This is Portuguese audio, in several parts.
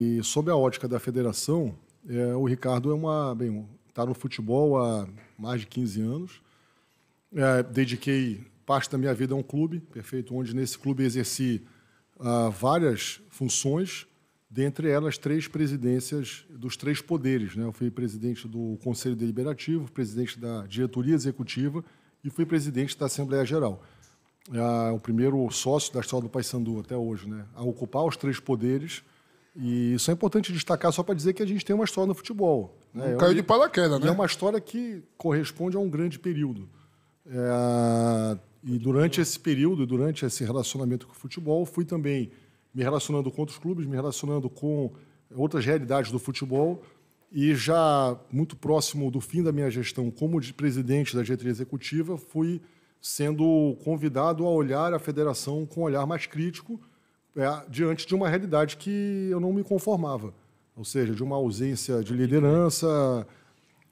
E sob a ótica da federação, é, o Ricardo é uma. Bem, está no futebol há mais de 15 anos. É, dediquei parte da minha vida a um clube, perfeito, onde nesse clube exerci ah, várias funções, dentre elas três presidências dos três poderes. Né? Eu fui presidente do Conselho Deliberativo, presidente da diretoria executiva e fui presidente da Assembleia Geral. É, o primeiro sócio da história do Paysandu até hoje, né? a ocupar os três poderes e isso é importante destacar só para dizer que a gente tem uma história no futebol. Né? É caiu de paraquedas, é né? é uma história que corresponde a um grande período. É... E durante esse período, durante esse relacionamento com o futebol, fui também me relacionando com outros clubes, me relacionando com outras realidades do futebol. E já muito próximo do fim da minha gestão como presidente da diretoria executiva, fui sendo convidado a olhar a federação com um olhar mais crítico é, diante de uma realidade que eu não me conformava, ou seja, de uma ausência de liderança,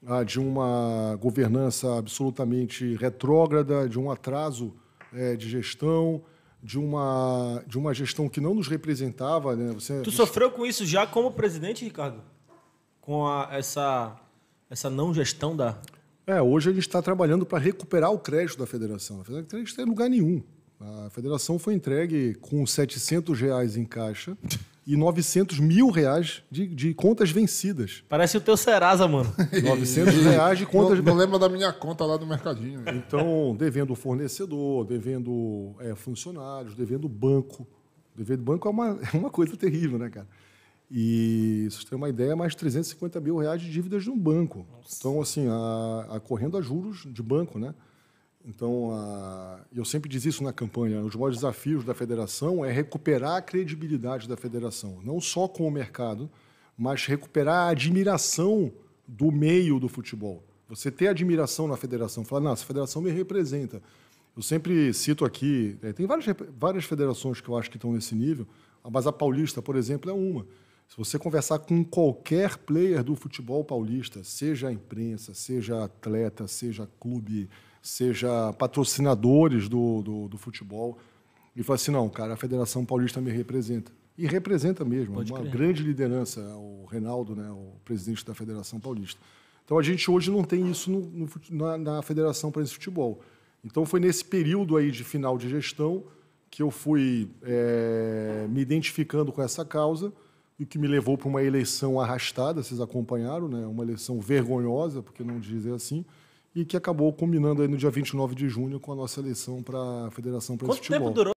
ah, de uma governança absolutamente retrógrada, de um atraso é, de gestão, de uma, de uma gestão que não nos representava. Né? Você, tu sofreu com isso já como presidente, Ricardo? Com a, essa, essa não gestão da. É, hoje a gente está trabalhando para recuperar o crédito da federação. A federação não tem lugar nenhum. A federação foi entregue com 700 reais em caixa e 900 mil reais de, de contas vencidas. Parece o teu Serasa, mano. 900 reais de contas... Não, não lembro da minha conta lá do mercadinho. Né? Então, devendo fornecedor, devendo é, funcionários, devendo banco. Devendo banco é uma, é uma coisa terrível, né, cara? E, se você tem uma ideia, mais 350 mil reais de dívidas de um banco. Nossa. Então, assim, a, a correndo a juros de banco, né? Então, a... eu sempre diz isso na campanha, né? os maiores desafios da federação é recuperar a credibilidade da federação, não só com o mercado, mas recuperar a admiração do meio do futebol. Você ter admiração na federação, falar, nossa, a federação me representa. Eu sempre cito aqui, é, tem várias, várias federações que eu acho que estão nesse nível, mas a paulista, por exemplo, é uma. Se você conversar com qualquer player do futebol paulista, seja a imprensa, seja atleta, seja clube seja patrocinadores do, do, do futebol, e falar assim, não, cara, a Federação Paulista me representa. E representa mesmo, é Pode uma crer. grande liderança, é o Reinaldo, né, o presidente da Federação Paulista. Então a gente hoje não tem isso no, no, na, na Federação para esse Futebol. Então foi nesse período aí de final de gestão que eu fui é, me identificando com essa causa e que me levou para uma eleição arrastada, vocês acompanharam, né? uma eleição vergonhosa, porque não dizer assim, e que acabou combinando aí no dia 29 de junho com a nossa eleição para a Federação para Quanto Futebol. Quanto tempo durou